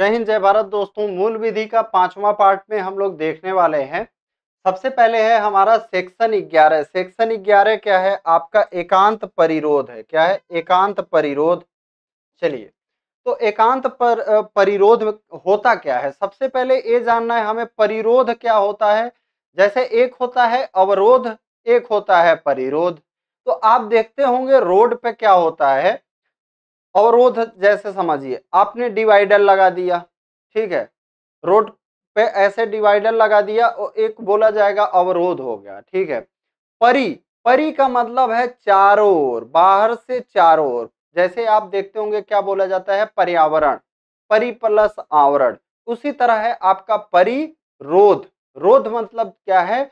जय हिंद जय भारत दोस्तों मूल विधि का पांचवा पार्ट में हम लोग देखने वाले हैं सबसे पहले है हमारा सेक्शन 11 सेक्शन 11 क्या है आपका एकांत परिरोध है क्या है एकांत परिरोध चलिए तो एकांत पर परिरोध होता क्या है सबसे पहले ये जानना है हमें परिरोध क्या होता है जैसे एक होता है अवरोध एक होता है परिरोध तो आप देखते होंगे रोड पे क्या होता है अवरोध जैसे समझिए आपने डिवाइडर लगा दिया ठीक है रोड पे ऐसे डिवाइडर लगा दिया और एक बोला जाएगा अवरोध हो गया ठीक है परी परी का मतलब है चारों ओर बाहर से चारों ओर जैसे आप देखते होंगे क्या बोला जाता है पर्यावरण परी प्लस आवरण उसी तरह है आपका परी रोध रोध मतलब क्या है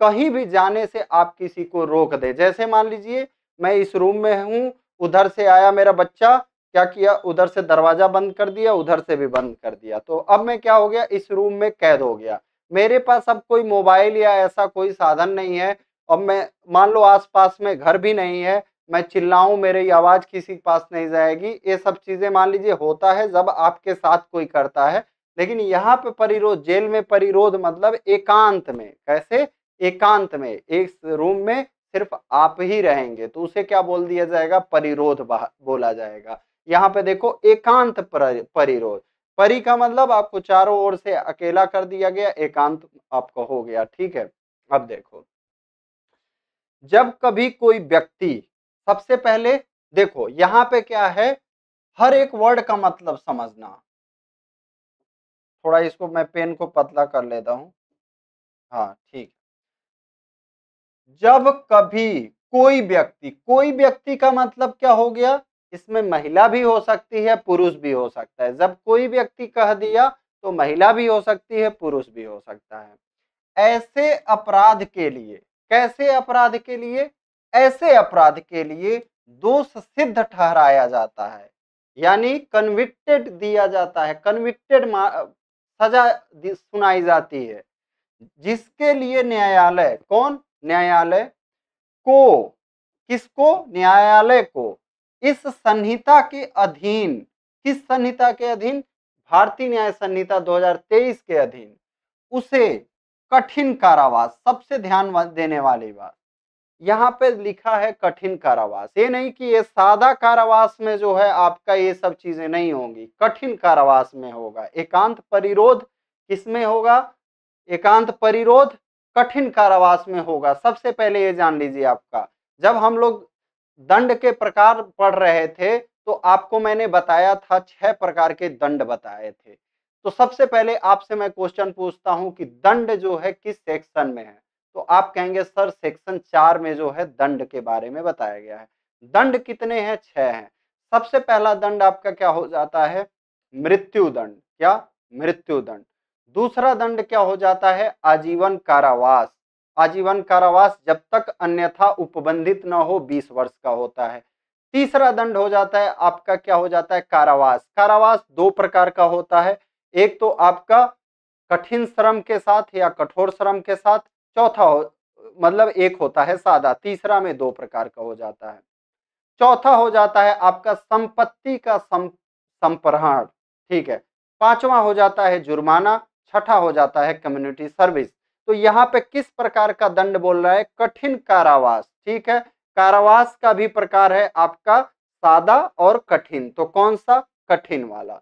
कहीं भी जाने से आप किसी को रोक दे जैसे मान लीजिए मैं इस रूम में हूं उधर से आया मेरा बच्चा क्या किया उधर से दरवाज़ा बंद कर दिया उधर से भी बंद कर दिया तो अब मैं क्या हो गया इस रूम में कैद हो गया मेरे पास अब कोई मोबाइल या ऐसा कोई साधन नहीं है अब मैं मान लो आसपास में घर भी नहीं है मैं चिल्लाऊं मेरी आवाज़ किसी के पास नहीं जाएगी ये सब चीज़ें मान लीजिए होता है जब आपके साथ कोई करता है लेकिन यहाँ पे परिरोध जेल में परिरोध मतलब एकांत में कैसे एकांत में एक रूम में सिर्फ आप ही रहेंगे तो उसे क्या बोल दिया जाएगा परिरोध बोला जाएगा यहाँ पे देखो एकांत परिरोध परी का मतलब आपको चारों ओर से अकेला कर दिया गया एकांत आपको हो गया ठीक है अब देखो जब कभी कोई व्यक्ति सबसे पहले देखो यहाँ पे क्या है हर एक वर्ड का मतलब समझना थोड़ा इसको मैं पेन को पतला कर लेता हूं हाँ ठीक जब कभी कोई व्यक्ति कोई व्यक्ति का मतलब क्या हो गया इसमें महिला भी हो सकती है पुरुष भी हो सकता है जब कोई व्यक्ति कह दिया तो महिला भी हो सकती है पुरुष भी हो सकता है ऐसे अपराध के लिए कैसे अपराध के लिए ऐसे अपराध के लिए दोष सिद्ध ठहराया जाता है यानी कन्विक्टेड दिया जाता है कन्विक्टेड सजा सुनाई जाती है जिसके लिए न्यायालय कौन न्यायालय को किसको न्यायालय को इस संहिता के अधीन किस संहिता के अधीन भारतीय न्याय संहिता 2023 के अधीन उसे कठिन कारावास सबसे ध्यान देने वाली बात यहाँ पे लिखा है कठिन कारावास ये नहीं कि ये सादा कारावास में जो है आपका ये सब चीजें नहीं होंगी कठिन कारावास में होगा एकांत परिरोध किसमें होगा एकांत परिरोध कठिन कारावास में होगा सबसे पहले ये जान लीजिए आपका जब हम लोग दंड के प्रकार पढ़ रहे थे तो आपको मैंने बताया था छह प्रकार के दंड बताए थे तो सबसे पहले आपसे मैं क्वेश्चन पूछता हूं कि दंड जो है किस सेक्शन में है तो आप कहेंगे सर सेक्शन चार में जो है दंड के बारे में बताया गया है दंड कितने हैं छह हैं सबसे पहला दंड आपका क्या हो जाता है मृत्यु दंड क्या मृत्यु दंड दूसरा दंड क्या हो जाता है आजीवन कारावास आजीवन कारावास जब तक अन्यथा उपबंधित न हो 20 वर्ष का होता है तीसरा दंड हो जाता है आपका क्या हो जाता है कारावास कारावास दो प्रकार का होता है एक तो आपका कठिन श्रम के साथ या कठोर श्रम के साथ चौथा हो मतलब एक होता है सादा तीसरा में दो प्रकार का हो जाता है चौथा हो जाता है आपका संपत्ति का संप्रहण ठीक है पांचवा हो जाता है जुर्माना छठा हो जाता है कम्युनिटी सर्विस तो यहाँ पे किस प्रकार का दंड बोल रहा है कठिन कारावास ठीक है कारावास का भी प्रकार है आपका सादा और कठिन तो कौन सा कठिन वाला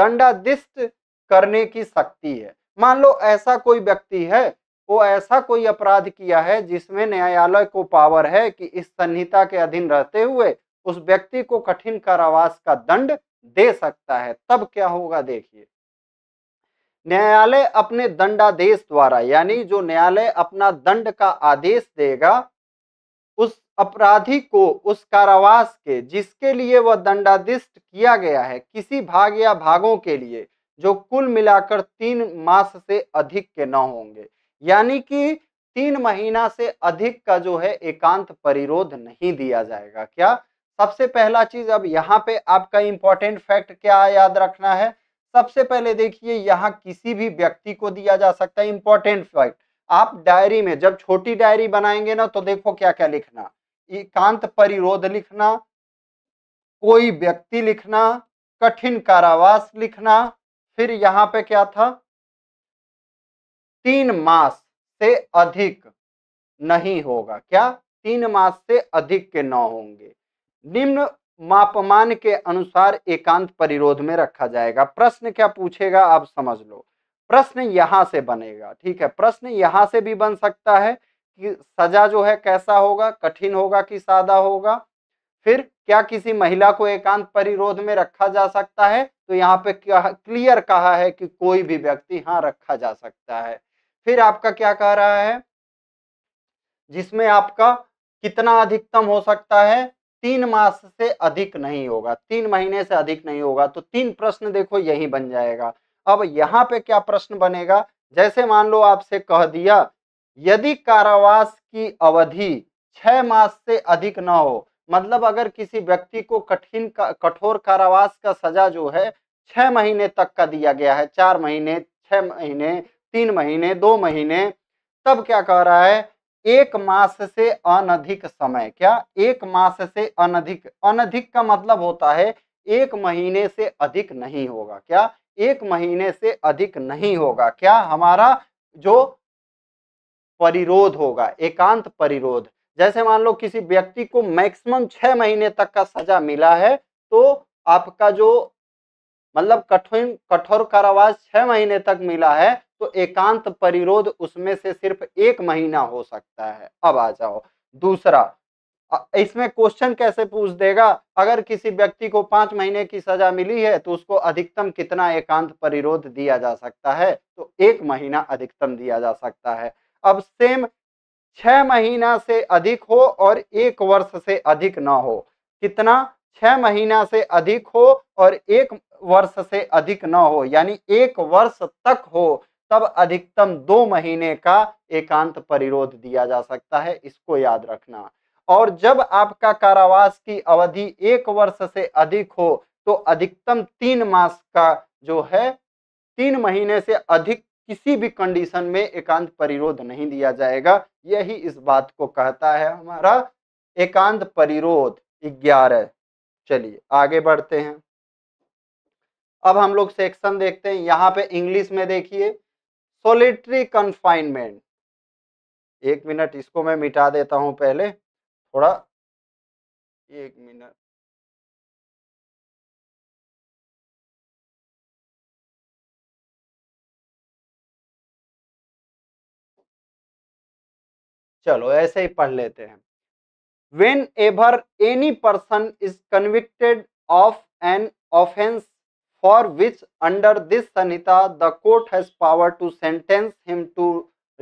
दंडादिष्ट करने की शक्ति है मान लो ऐसा कोई व्यक्ति है वो ऐसा कोई अपराध किया है जिसमें न्यायालय को पावर है कि इस संहिता के अधीन रहते हुए उस व्यक्ति को कठिन कारावास का दंड दे सकता है तब क्या होगा देखिए न्यायालय अपने दंडादेश द्वारा यानी जो न्यायालय अपना दंड का आदेश देगा उस अपराधी को उस कारावास के जिसके लिए वह दंडादिष्ट किया गया है किसी भाग या भागों के लिए जो कुल मिलाकर तीन मास से अधिक के न होंगे यानी कि तीन महीना से अधिक का जो है एकांत परिरोध नहीं दिया जाएगा क्या सबसे पहला चीज अब यहाँ पे आपका इंपॉर्टेंट फैक्ट क्या याद रखना है सबसे पहले देखिए यहाँ किसी भी व्यक्ति को दिया जा सकता है इंपॉर्टेंट फैक्ट आप डायरी में जब छोटी डायरी बनाएंगे ना तो देखो क्या क्या लिखना एकांत परिरोध लिखना कोई व्यक्ति लिखना कठिन कारावास लिखना फिर यहाँ पे क्या था तीन मास से अधिक नहीं होगा क्या तीन मास से अधिक के न होंगे निम्न मापमान के अनुसार एकांत परिरोध में रखा जाएगा प्रश्न क्या पूछेगा आप समझ लो प्रश्न यहां से बनेगा ठीक है प्रश्न यहां से भी बन सकता है कि सजा जो है कैसा होगा कठिन होगा कि सादा होगा फिर क्या किसी महिला को एकांत परिरोध में रखा जा सकता है तो यहाँ पे क्लियर कहा है कि कोई भी व्यक्ति हाँ रखा जा सकता है फिर आपका क्या कह रहा है जिसमें आपका कितना अधिकतम हो सकता है तीन मास से अधिक नहीं होगा तीन महीने से अधिक नहीं होगा तो तीन प्रश्न देखो यही बन जाएगा अब यहाँ पे क्या प्रश्न बनेगा जैसे मान लो आपसे कह दिया यदि कारावास की अवधि छह मास से अधिक न हो मतलब अगर किसी व्यक्ति को कठिन का, कठोर कारावास का सजा जो है छह महीने तक का दिया गया है चार महीने छह महीने तीन महीने दो महीने तब क्या कह रहा है एक मास से अनधिक समय क्या एक मास से अनधिक अनधिक का मतलब होता है एक महीने से अधिक नहीं होगा क्या एक महीने से अधिक नहीं होगा क्या हमारा जो परिरोध होगा एकांत परिरोध जैसे मान लो किसी व्यक्ति को मैक्सिमम छह महीने तक का सजा मिला है तो आपका जो मतलब कठिन कठोर कारावास छह महीने तक मिला है तो एकांत परिरोध उसमें से सिर्फ एक महीना हो सकता है अब आ जाओ दूसरा इसमें क्वेश्चन कैसे पूछ देगा अगर किसी व्यक्ति को पांच महीने की सजा मिली है तो उसको अधिकतम कितना एकांत परिरोध दिया जा सकता है तो एक महीना अधिकतम दिया जा सकता है अब सेम छह महीना से अधिक हो और एक वर्ष से अधिक ना हो कितना छह महीना से अधिक हो और एक वर्ष से अधिक ना हो यानी एक वर्ष तक हो तब अधिकतम दो महीने का एकांत परिरोध दिया जा सकता है इसको याद रखना और जब आपका कारावास की अवधि एक वर्ष से अधिक हो तो अधिकतम तीन मास का जो है तीन महीने से अधिक किसी भी कंडीशन में एकांत परिरोध नहीं दिया जाएगा यही इस बात को कहता है हमारा एकांत परिरोध ग्यारह चलिए आगे बढ़ते हैं अब हम लोग सेक्शन देखते हैं यहाँ पे इंग्लिश में देखिए सोलिटरी कन्फाइनमेंट एक मिनट इसको मैं मिटा देता हूं पहले थोड़ा एक मिनट चलो ऐसे ही पढ़ लेते हैं whenever any person is convicted of an offence for which under this Sanhita the court has power to sentence him to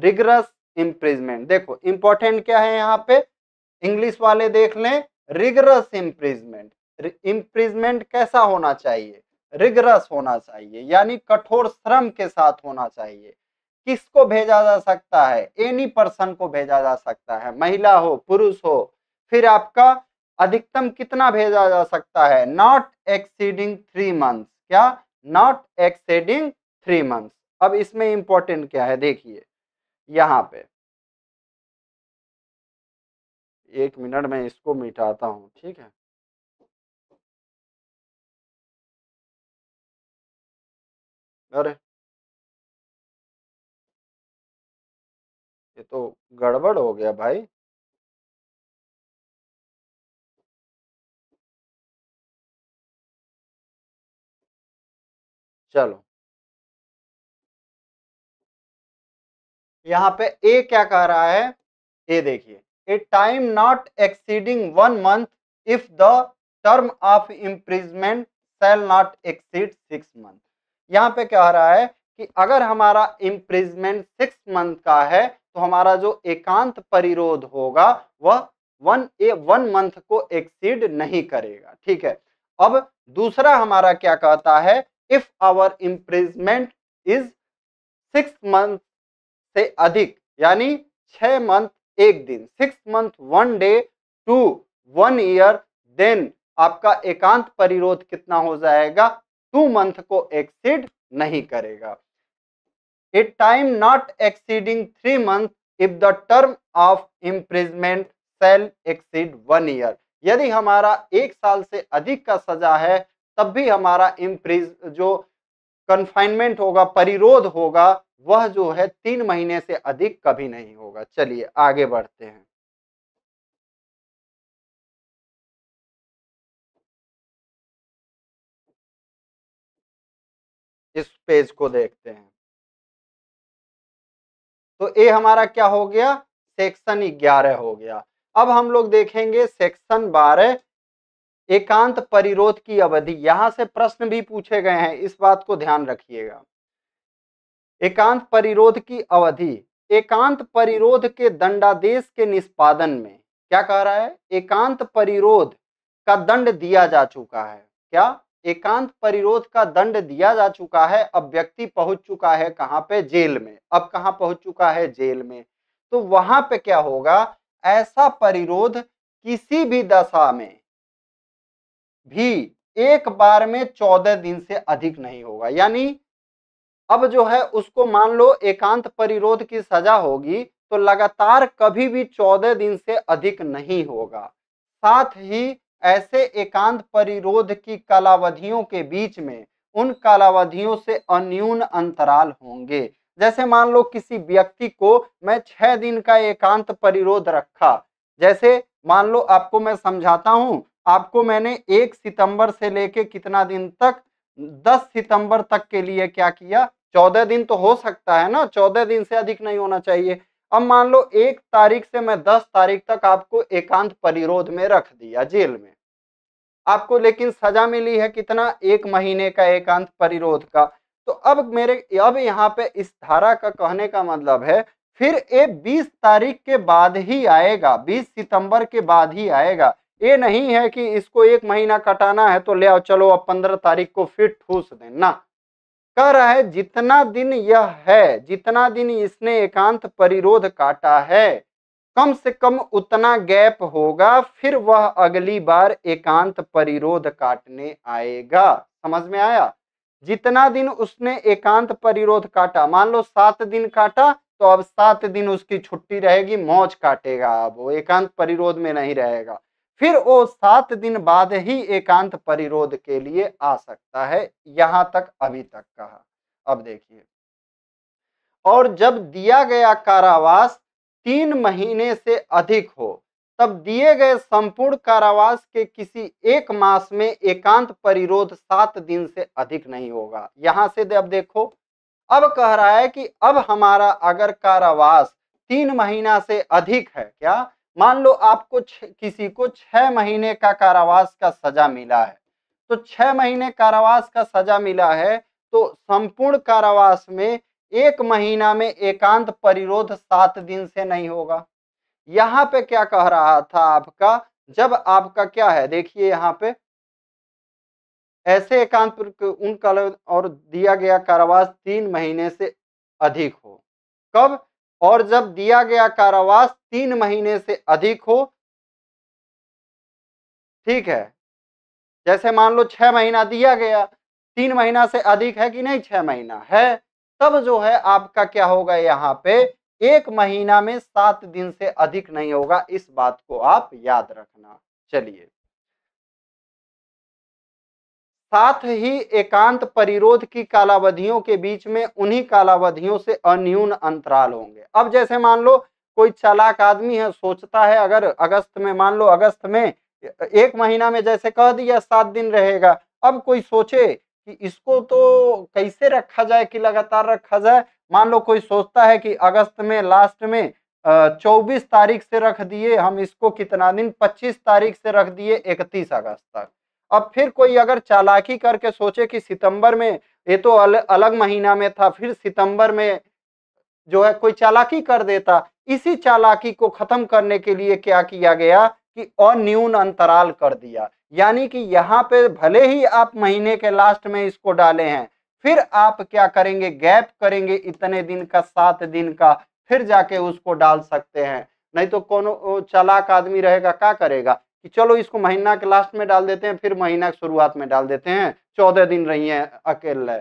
rigorous imprisonment देखो इंपॉर्टेंट क्या है यहाँ पे इंग्लिश वाले देख लें रिगरस इम्प्रिजमेंट इम्प्रिजमेंट कैसा होना चाहिए रिगरस होना चाहिए यानी कठोर श्रम के साथ होना चाहिए किसको भेजा जा सकता है एनी पर्सन को भेजा जा सकता है महिला हो पुरुष हो फिर आपका अधिकतम कितना भेजा जा सकता है नॉट एक्सीडिंग थ्री मंथ्स क्या नॉट एक्सेडिंग थ्री मंथ्स अब इसमें इंपॉर्टेंट क्या है देखिए यहां पे एक मिनट में इसको मिटाता हूं ठीक है अरे ये तो गड़बड़ हो गया भाई चलो यहाँ पे ए क्या कह रहा है ए देखिए a time not exceeding one month if the term of imprisonment shall not exceed six month यहां पे कह रहा है कि अगर हमारा इम्प्रिजमेंट सिक्स मंथ का है तो हमारा जो एकांत परिरोध होगा वह वन ए वन मंथ को एक्सीड नहीं करेगा ठीक है अब दूसरा हमारा क्या कहता है if our imprisonment is six month से अधिक यानी छः मंथ एक दिन six month one day to one year then आपका एकांत परिरोध कितना हो जाएगा टू मंथ को एक्सीड नहीं करेगा a time not exceeding three month if the term of imprisonment shall exceed one year यदि हमारा एक साल से अधिक का सजा है तब भी हमारा इम्प्रिज जो कन्फाइनमेंट होगा परिरोध होगा वह जो है तीन महीने से अधिक कभी नहीं होगा चलिए आगे बढ़ते हैं इस पेज को देखते हैं तो ए हमारा क्या हो गया सेक्शन ग्यारह हो गया अब हम लोग देखेंगे सेक्शन बारह एकांत परिरोध की अवधि यहां से प्रश्न भी पूछे गए हैं इस बात को ध्यान रखिएगा एकांत परिरोध की अवधि एकांत परिरोध के दंडादेश के निष्पादन में क्या कह रहा है एकांत परिरोध का दंड दिया जा चुका है क्या एकांत परिरोध का दंड दिया जा चुका है अब व्यक्ति पहुंच चुका है कहाँ पे जेल में अब कहां पहुंच चुका है जेल में तो वहां पे क्या होगा ऐसा परिरोध किसी भी दशा में भी एक बार में चौदह दिन से अधिक नहीं होगा यानी अब जो है उसको मान लो एकांत परिरोध की सजा होगी तो लगातार कभी भी चौदह दिन से अधिक नहीं होगा साथ ही ऐसे एकांत परिरोध की कालावधियों के बीच में उन कालावधियों से अन्यून अंतराल होंगे जैसे मान लो किसी व्यक्ति को मैं छह दिन का एकांत परिरोध रखा जैसे मान लो आपको मैं समझाता हूं आपको मैंने एक सितंबर से लेके कितना दिन तक दस सितंबर तक के लिए क्या किया चौदह दिन तो हो सकता है ना चौदह दिन से अधिक नहीं होना चाहिए अब मान लो एक तारीख से मैं दस तारीख तक आपको एकांत परिरोध में रख दिया जेल में आपको लेकिन सजा मिली है कितना एक महीने का एकांत परिरोध का तो अब मेरे अब यहाँ पे इस धारा का कहने का मतलब है फिर ये 20 तारीख के बाद ही आएगा 20 सितंबर के बाद ही आएगा ये नहीं है कि इसको एक महीना कटाना है तो ले आओ चलो अब पंद्रह तारीख को फिर ठूस देना कह रहा है जितना दिन यह है जितना दिन इसने एकांत परिरोध काटा है कम से कम उतना गैप होगा फिर वह अगली बार एकांत परिरोध काटने आएगा समझ में आया जितना दिन उसने एकांत परिरोध काटा मान लो सात दिन काटा तो अब सात दिन उसकी छुट्टी रहेगी मौज काटेगा अब वो एकांत परिरोध में नहीं रहेगा फिर वो सात दिन बाद ही एकांत परिरोध के लिए आ सकता है यहां तक अभी तक कहा अब देखिए और जब दिया गया कारावास तीन महीने से अधिक हो तब दिए गए संपूर्ण कारावास के किसी एक मास में एकांत परिरोध सात दिन से अधिक नहीं होगा यहां से अब देखो अब कह रहा है कि अब हमारा अगर कारावास तीन महीना से अधिक है क्या मान लो आपको किसी को छह महीने का कारावास का सजा मिला है तो छह महीने कारावास का सजा मिला है तो संपूर्ण कारावास में एक महीना में एकांत परिरोध सात दिन से नहीं होगा यहाँ पे क्या कह रहा था आपका जब आपका क्या है देखिए यहाँ पे ऐसे एकांत उन कल और दिया गया कारावास तीन महीने से अधिक हो कब और जब दिया गया कारावास तीन महीने से अधिक हो ठीक है जैसे मान लो छह महीना दिया गया तीन महीना से अधिक है कि नहीं छह महीना है तब जो है आपका क्या होगा यहाँ पे एक महीना में सात दिन से अधिक नहीं होगा इस बात को आप याद रखना चलिए साथ ही एकांत परिरोध की कालावधियों के बीच में उन्हीं कालावधियों से अन्यून अंतराल होंगे अब जैसे मान लो कोई चालाक आदमी है सोचता है अगर अगस्त में मान लो अगस्त में एक महीना में जैसे कह दिया सात दिन रहेगा अब कोई सोचे कि इसको तो कैसे रखा जाए कि लगातार रखा जाए मान लो कोई सोचता है कि अगस्त में लास्ट में चौबीस तारीख से रख दिए हम इसको कितना दिन पच्चीस तारीख से रख दिए इकतीस अगस्त तक अब फिर कोई अगर चालाकी करके सोचे कि सितंबर में ये तो अल, अलग महीना में था फिर सितंबर में जो है कोई चालाकी कर देता इसी चालाकी को खत्म करने के लिए क्या किया गया कि अन्यून अंतराल कर दिया यानी कि यहाँ पे भले ही आप महीने के लास्ट में इसको डाले हैं फिर आप क्या करेंगे गैप करेंगे इतने दिन का सात दिन का फिर जाके उसको डाल सकते हैं नहीं तो कोनो चालाक आदमी रहेगा क्या करेगा कि चलो इसको महीना के लास्ट में डाल देते हैं फिर महीना की शुरुआत में डाल देते हैं चौदह दिन रही है अकेले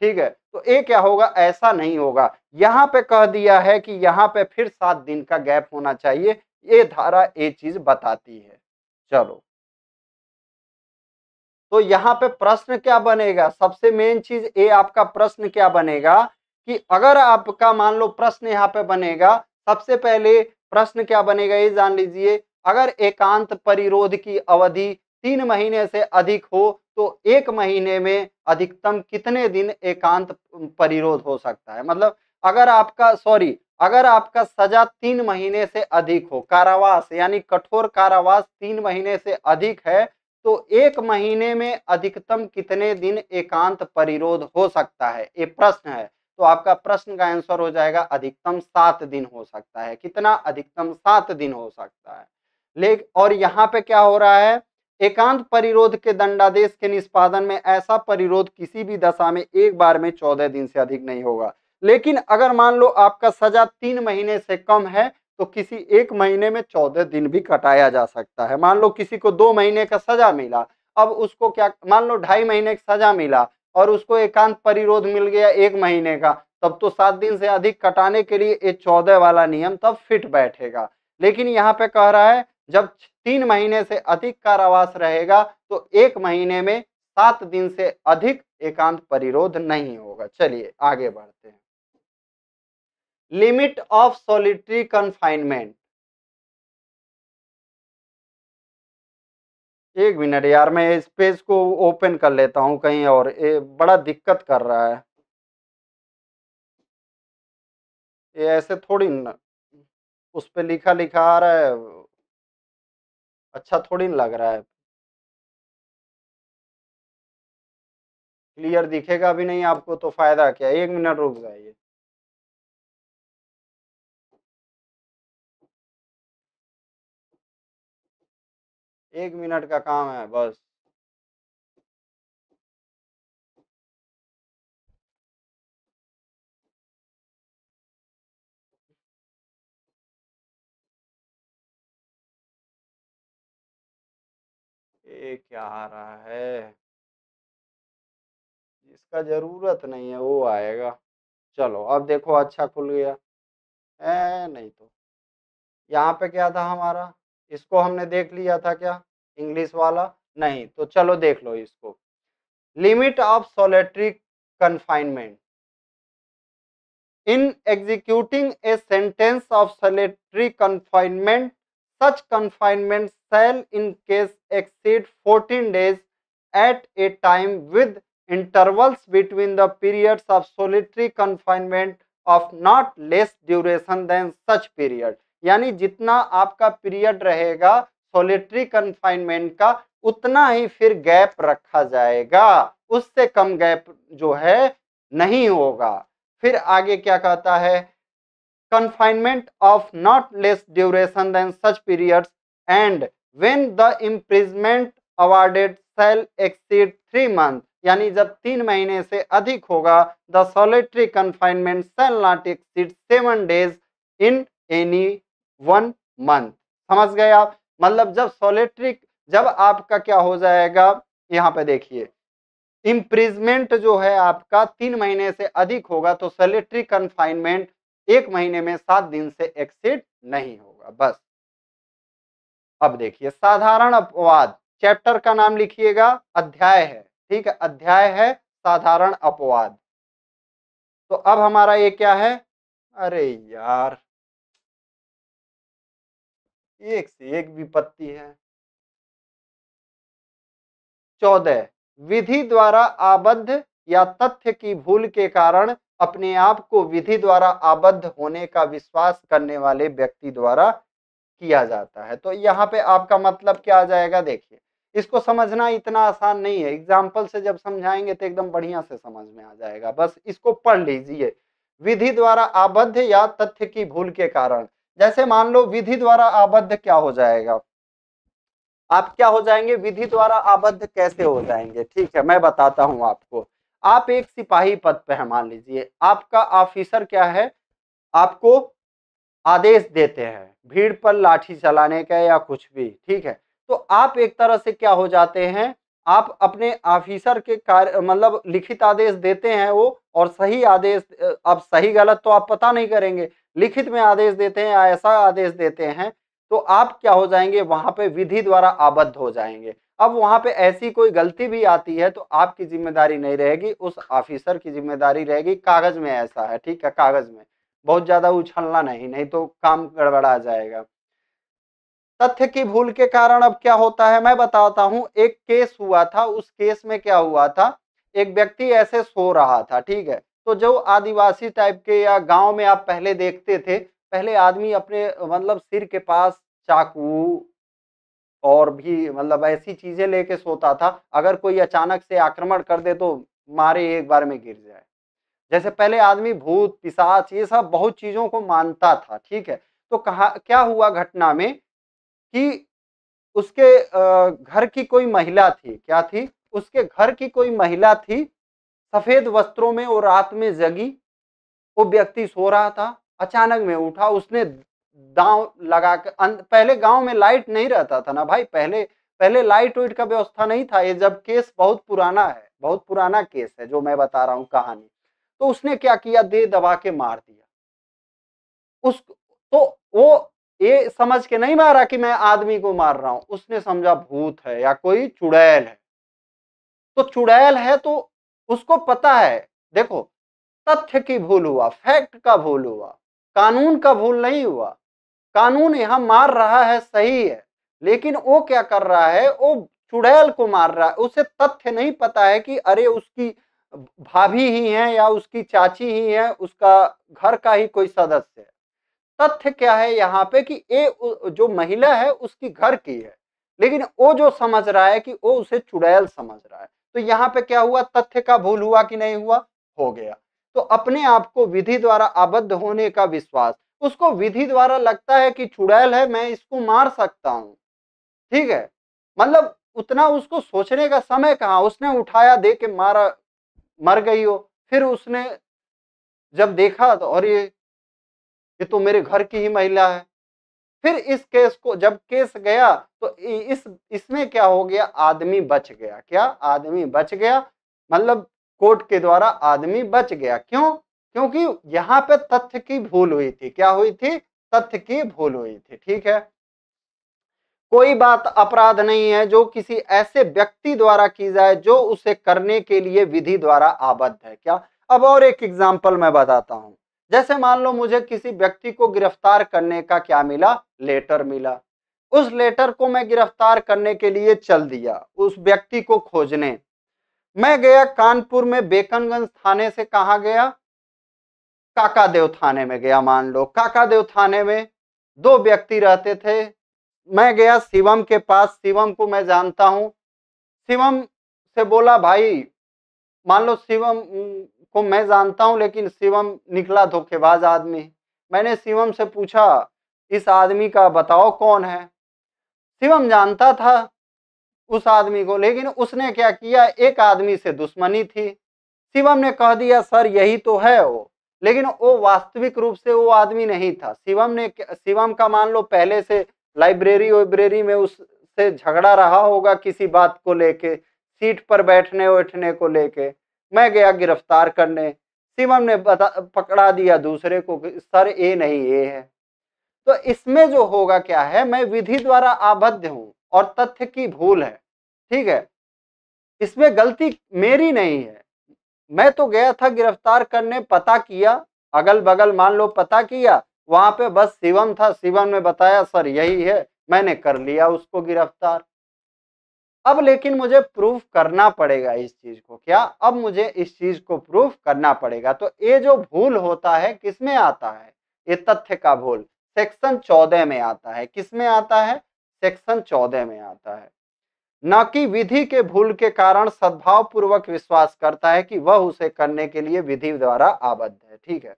ठीक है तो ये क्या होगा ऐसा नहीं होगा यहाँ पे कह दिया है कि यहाँ पे फिर सात दिन का गैप होना चाहिए ये धारा ये चीज बताती है चलो तो यहाँ पे प्रश्न क्या बनेगा सबसे मेन चीज ये आपका प्रश्न क्या बनेगा कि अगर आपका मान लो प्रश्न यहाँ पे बनेगा सबसे पहले प्रश्न क्या बनेगा ये जान लीजिए अगर एकांत परिरोध की अवधि तीन महीने से अधिक हो तो एक महीने में अधिकतम कितने दिन एकांत परिरोध हो सकता है मतलब अगर आपका सॉरी अगर आपका सजा तीन महीने से अधिक हो कारावास यानी कठोर कारावास तीन महीने से अधिक है तो एक महीने में अधिकतम कितने दिन एकांत परिरोध हो सकता है ये प्रश्न है तो आपका प्रश्न का आंसर हो जाएगा अधिकतम सात दिन हो सकता है कितना अधिकतम सात दिन हो सकता है ले और यहाँ पे क्या हो रहा है एकांत परिरोध के दंडादेश के निष्पादन में ऐसा परिरोध किसी भी दशा में एक बार में चौदह दिन से अधिक नहीं होगा लेकिन अगर मान लो आपका सजा तीन महीने से कम है तो किसी एक महीने में चौदह दिन भी कटाया जा सकता है मान लो किसी को दो महीने का सजा मिला अब उसको क्या मान लो ढाई महीने की सजा मिला और उसको एकांत परिरोध मिल गया एक महीने का तब तो सात दिन से अधिक कटाने के लिए ये चौदह वाला नियम तब फिट बैठेगा लेकिन यहाँ पे कह रहा है जब तीन महीने से अधिक कारावास रहेगा तो एक महीने में सात दिन से अधिक एकांत परिरोध नहीं होगा चलिए आगे बढ़ते हैं लिमिट ऑफ सॉलिटरी कन्फाइनमेंट एक मिनट यार मैं इस पेज को ओपन कर लेता हूं कहीं और ए, बड़ा दिक्कत कर रहा है ये ऐसे थोड़ी न, उस पर लिखा लिखा आ रहा है अच्छा थोड़ी लग रहा है क्लियर दिखेगा भी नहीं आपको तो फायदा क्या एक मिनट रुक जाइए एक मिनट का काम है बस ये क्या आ रहा है जिसका ज़रूरत नहीं है वो आएगा चलो अब देखो अच्छा खुल गया है नहीं तो यहाँ पे क्या था हमारा इसको हमने देख लिया था क्या इंग्लिश वाला नहीं तो चलो देख लो इसको limit of solitary confinement in executing a sentence of solitary confinement such confinement shall in case exceed 14 days at a time with intervals between the periods of solitary confinement of not less duration than such period यानी जितना आपका period रहेगा solitary confinement का उतना ही फिर gap रखा जाएगा उससे कम गैप जो है नहीं होगा फिर आगे क्या कहता है confinement of not less duration than such periods and when the imprisonment awarded shall exceed three month यानी जब तीन महीने से अधिक होगा the solitary confinement shall not exceed seven days in any one month समझ गए आप मतलब जब सोलिट्री जब आपका क्या हो जाएगा यहाँ पे देखिए इम्प्रिजमेंट जो है आपका तीन महीने से अधिक होगा तो सोलिट्री कन्फाइनमेंट एक महीने में सात दिन से एक्सीड नहीं होगा बस अब देखिए साधारण अपवाद चैप्टर का नाम लिखिएगा अध्याय है ठीक है अध्याय है साधारण अपवाद तो अब हमारा ये क्या है अरे यार एक से एक विपत्ति है चौदह विधि द्वारा आबद्ध या तथ्य की भूल के कारण अपने आप को विधि द्वारा आबद्ध होने का विश्वास करने वाले व्यक्ति द्वारा किया जाता है तो यहाँ पे आपका मतलब क्या आ जाएगा देखिए इसको समझना इतना आसान नहीं है एग्जाम्पल से जब समझाएंगे तो एकदम बढ़िया से समझ में आ जाएगा बस इसको पढ़ लीजिए विधि द्वारा आबद्ध या तथ्य की भूल के कारण जैसे मान लो विधि द्वारा आबद्ध क्या हो जाएगा आप क्या हो जाएंगे विधि द्वारा आबद्ध कैसे हो जाएंगे ठीक है मैं बताता हूं आपको आप एक सिपाही पद पर है मान लीजिए आपका ऑफिसर क्या है आपको आदेश देते हैं भीड़ पर लाठी चलाने का या कुछ भी ठीक है तो आप एक तरह से क्या हो जाते हैं आप अपने ऑफिसर के कार्य मतलब लिखित आदेश देते हैं वो और सही आदेश अब सही गलत तो आप पता नहीं करेंगे लिखित में आदेश देते हैं ऐसा आदेश देते हैं तो आप क्या हो जाएंगे वहां पे विधि द्वारा आबद्ध हो जाएंगे अब वहां पे ऐसी कोई गलती भी आती है तो आपकी जिम्मेदारी नहीं रहेगी उस ऑफिसर की जिम्मेदारी रहेगी कागज में ऐसा है ठीक है कागज में बहुत ज्यादा उछलना नहीं नहीं तो काम गड़बड़ा जाएगा तथ्य की भूल के कारण अब क्या होता है मैं बताता हूं एक केस हुआ था उस केस में क्या हुआ था एक व्यक्ति ऐसे सो रहा था ठीक है तो जो आदिवासी टाइप के या गांव में आप पहले देखते थे पहले आदमी अपने मतलब सिर के पास चाकू और भी मतलब ऐसी चीजें लेके सोता था अगर कोई अचानक से आक्रमण कर दे तो मारे एक बार में गिर जाए जैसे पहले आदमी भूत पिशाच ये सब बहुत चीज़ों को मानता था ठीक है तो कहा क्या हुआ घटना में कि उसके घर की कोई महिला थी क्या थी उसके घर की कोई महिला थी सफ़ेद वस्त्रों में वो रात में जगी वो व्यक्ति सो रहा था अचानक में उठा उसने दांव लगा कर पहले गांव में लाइट नहीं रहता था ना भाई पहले पहले लाइट वाइट का व्यवस्था नहीं था ये जब केस बहुत पुराना है बहुत पुराना केस है जो मैं बता रहा हूँ कहानी तो उसने क्या किया दे दबा के मार दिया उस तो वो ये समझ के नहीं मारा कि मैं आदमी को मार रहा हूं उसने समझा भूत है या कोई चुड़ैल है तो चुड़ैल है तो उसको पता है देखो तथ्य की भूल हुआ फैक्ट का भूल हुआ कानून का भूल नहीं हुआ कानून यहां मार रहा है सही है लेकिन वो क्या कर रहा है वो चुड़ैल को मार रहा है उसे तथ्य नहीं पता है कि अरे उसकी भाभी ही हैं या उसकी चाची ही है उसका घर का ही कोई सदस्य है तथ्य क्या है यहाँ पे कि ए जो महिला है उसकी घर की है लेकिन वो जो समझ रहा है कि वो उसे चुड़ैल समझ रहा है तो यहाँ पे क्या हुआ तथ्य का भूल हुआ कि नहीं हुआ हो गया तो अपने आप को विधि द्वारा आबद्ध होने का विश्वास उसको विधि द्वारा लगता है कि चुड़ैल है मैं इसको मार सकता हूँ ठीक है मतलब उतना उसको सोचने का समय कहा उसने उठाया दे के मारा मर गई हो फिर उसने जब देखा तो और ये ये तो मेरे घर की ही महिला है फिर इस केस को जब केस गया तो इस इसमें क्या हो गया आदमी बच गया क्या आदमी बच गया मतलब कोर्ट के द्वारा आदमी बच गया क्यों क्योंकि यहाँ पे तथ्य की भूल हुई थी क्या हुई थी तथ्य की भूल हुई थी ठीक है कोई बात अपराध नहीं है जो किसी ऐसे व्यक्ति द्वारा की जाए जो उसे करने के लिए विधि द्वारा आबद्ध है क्या अब और एक एग्जाम्पल मैं बताता हूं जैसे मान लो मुझे किसी व्यक्ति को गिरफ्तार करने का क्या मिला लेटर मिला उस लेटर को मैं गिरफ्तार करने के लिए चल दिया उस व्यक्ति को खोजने मैं गया कानपुर में बेकनगंज थाने से कहा गया काकादेव थाने में गया मान लो काकादेव थाने में दो व्यक्ति रहते थे मैं गया शिवम के पास शिवम को मैं जानता हूँ शिवम से बोला भाई मान लो शिवम को मैं जानता हूँ लेकिन शिवम निकला धोखेबाज आदमी मैंने शिवम से पूछा इस आदमी का बताओ कौन है शिवम जानता था उस आदमी को लेकिन उसने क्या किया एक आदमी से दुश्मनी थी शिवम ने कह दिया सर यही तो है वो लेकिन वो वास्तविक रूप से वो आदमी नहीं था शिवम ने शिवम का मान लो पहले से लाइब्रेरी वाइब्रेरी में उससे झगड़ा रहा होगा किसी बात को लेके सीट पर बैठने उठने को लेके मैं गया गिरफ्तार करने सिमम ने बता पकड़ा दिया दूसरे को सर ए नहीं ए है तो इसमें जो होगा क्या है मैं विधि द्वारा आबद्ध हूँ और तथ्य की भूल है ठीक है इसमें गलती मेरी नहीं है मैं तो गया था गिरफ्तार करने पता किया अगल बगल मान लो पता किया वहां पे बस शिवम था शिवम ने बताया सर यही है मैंने कर लिया उसको गिरफ्तार अब लेकिन मुझे प्रूफ करना पड़ेगा इस चीज को क्या अब मुझे इस चीज को प्रूफ करना पड़ेगा तो ये जो भूल होता है किसमें आता है ये तथ्य का भूल सेक्शन चौदह में आता है किसमें आता है सेक्शन चौदह में आता है न कि विधि के भूल के कारण सद्भाव पूर्वक विश्वास करता है कि वह उसे करने के लिए विधि द्वारा आबद्ध है ठीक है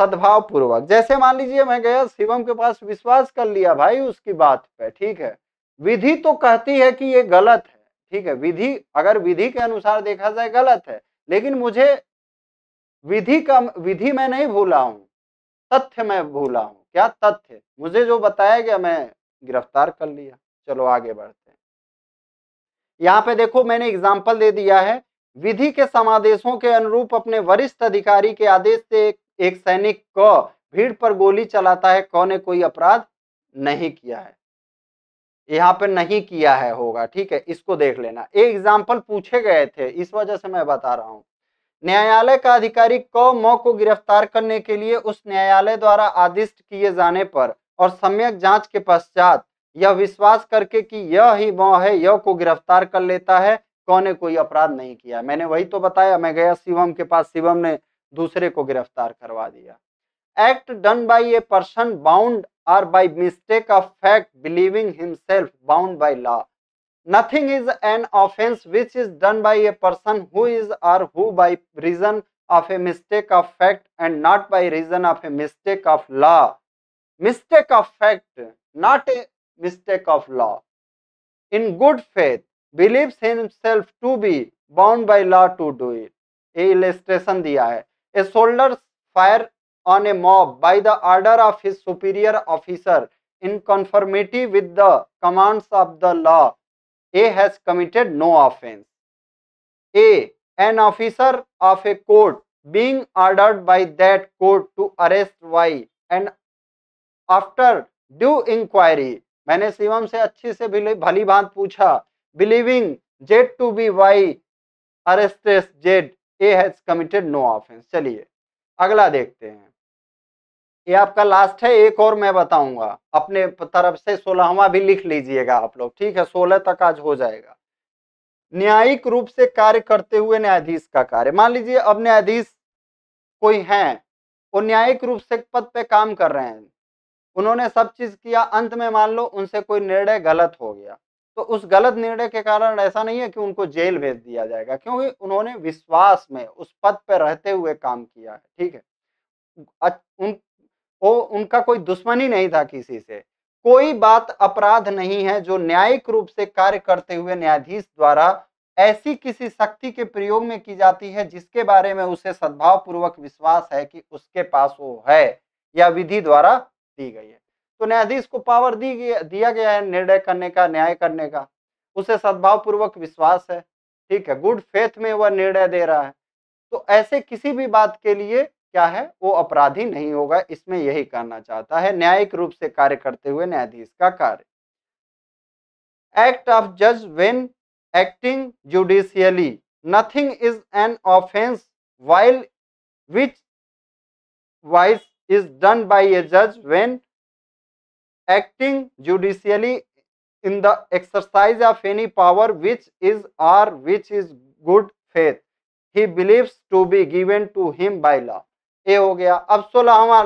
सद्भाव पूर्वक जैसे मान लीजिए मैं गया शिवम के पास विश्वास कर लिया भाई उसकी बात पे ठीक है विधि तो कहती है कि ये गलत है ठीक है विधि अगर विधि के अनुसार देखा जाए गलत है लेकिन मुझे विधि का विधि मैं नहीं भूला हूँ तथ्य मैं भूला हूँ क्या तथ्य मुझे जो बताया गया मैं गिरफ्तार कर लिया चलो आगे बढ़ते हैं यहाँ पे देखो मैंने एग्जाम्पल दे दिया है विधि के समादेशों के अनुरूप अपने वरिष्ठ अधिकारी के आदेश से एक सैनिक क भीड़ पर गोली चलाता है क ने कोई अपराध नहीं किया है यहाँ पर नहीं किया है होगा ठीक है इसको देख लेना एक एग्जाम्पल पूछे गए थे इस वजह से मैं बता रहा हूँ न्यायालय का अधिकारी क मौ को गिरफ्तार करने के लिए उस न्यायालय द्वारा आदिष्ट किए जाने पर और सम्यक जांच के पश्चात यह विश्वास करके कि यह ही मौ है यह को गिरफ्तार कर लेता है कौन ने कोई अपराध नहीं किया मैंने वही तो बताया मैं गया शिवम के पास शिवम ने दूसरे को गिरफ्तार करवा दिया act done by a person bound or by mistake of fact believing himself bound by law nothing is an offence which is done by a person who is or who by reason of a mistake of fact and not by reason of a mistake of law mistake of fact not a mistake of law in good faith believe himself to be bound by law to do it ये illustration दिया है a soldier fire on a mob by the order of his superior officer in conformity with the commands of the law A has committed no offence A an officer of a court being ordered by that court to arrest Y and after due inquiry मैंने शिवम से अच्छे से भली बात पूछा believing Z to be Y arrests Z A has committed no offence चलिए अगला देखते हैं ये आपका लास्ट है एक और मैं बताऊंगा अपने तरफ से सोलहवा भी लिख लीजिएगा आप लोग ठीक है सोलह तक आज हो जाएगा न्यायिक रूप से कार्य करते हुए न्यायाधीश का कार्य मान लीजिए अब न्यायाधीश कोई है वो न्यायिक रूप से पद पे काम कर रहे हैं उन्होंने सब चीज किया अंत में मान लो उनसे कोई निर्णय गलत हो गया तो उस गलत निर्णय के कारण ऐसा नहीं है कि उनको जेल भेज दिया जाएगा क्योंकि उन्होंने विश्वास में उस पद पर रहते हुए काम किया है ठीक है उन वो उनका कोई दुश्मनी नहीं था किसी से कोई बात अपराध नहीं है जो न्यायिक रूप से कार्य करते हुए न्यायाधीश द्वारा ऐसी किसी शक्ति के प्रयोग में की जाती है जिसके बारे में उसे सद्भावपूर्वक विश्वास है कि उसके पास वो है या विधि द्वारा दी गई है तो न्यायाधीश को पावर दी दिया गया है निर्णय करने का न्याय करने का उसे सद्भावपूर्वक विश्वास है ठीक है गुड फेथ में वह निर्णय दे रहा है तो ऐसे किसी भी बात के लिए क्या है वो अपराधी नहीं होगा इसमें यही कहना चाहता है न्यायिक रूप से कार्य करते हुए न्यायाधीश का कार्य एक्ट ऑफ जज when acting judicially nothing is an offence while which vice is done by ए जज when acting judicially in the exercise of any power which is or which is good faith he believes to be given to him by law ये हो गया अब सोलहवा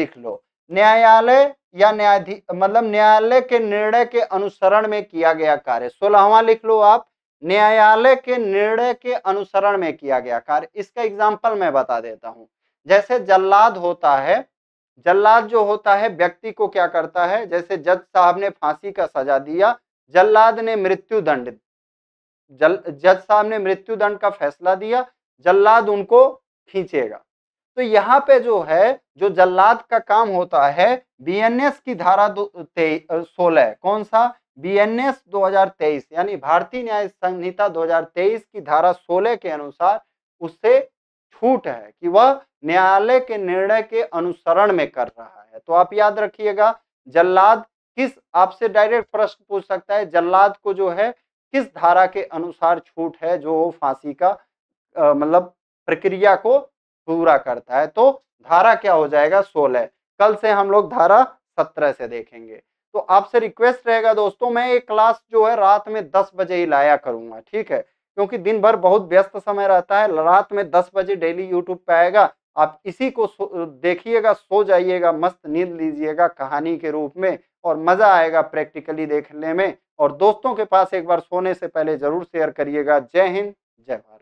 लिख लो न्यायालय या न्यायाधीश मतलब न्यायालय के निर्णय के अनुसरण में किया गया कार्य सोलहवा लिख लो आप न्यायालय के निर्णय के अनुसरण में किया गया कार्य इसका एग्जाम्पल मैं बता देता हूँ जैसे जल्लाद होता है जल्लाद जो होता है व्यक्ति को क्या करता है जैसे जज साहब ने फांसी का सजा दिया जल्लाद ने मृत्यु दंड जज साहब ने मृत्यु दंड का फैसला दिया जल्लाद उनको खींचेगा तो यहाँ पे जो है जो जल्लाद का काम होता है बीएनएस की धारा दो सोलह कौन सा बीएनएस 2023 यानी भारतीय न्याय संहिता 2023 की धारा 16 के अनुसार उससे छूट है कि वह न्यायालय के निर्णय के अनुसरण में कर रहा है तो आप याद रखिएगा जल्लाद किस आपसे डायरेक्ट प्रश्न पूछ सकता है जल्लाद को जो है किस धारा के अनुसार छूट है जो फांसी का मतलब प्रक्रिया को पूरा करता है तो धारा क्या हो जाएगा सोलह कल से हम लोग धारा सत्रह से देखेंगे तो आपसे रिक्वेस्ट रहेगा दोस्तों मैं ये क्लास जो है रात में दस बजे ही लाया करूंगा ठीक है क्योंकि दिन भर बहुत व्यस्त समय रहता है रात में दस बजे डेली यूट्यूब पे आएगा आप इसी को देखिएगा सो जाइएगा मस्त नींद लीजिएगा कहानी के रूप में और मज़ा आएगा प्रैक्टिकली देखने में और दोस्तों के पास एक बार सोने से पहले ज़रूर शेयर करिएगा जय हिंद जय भारत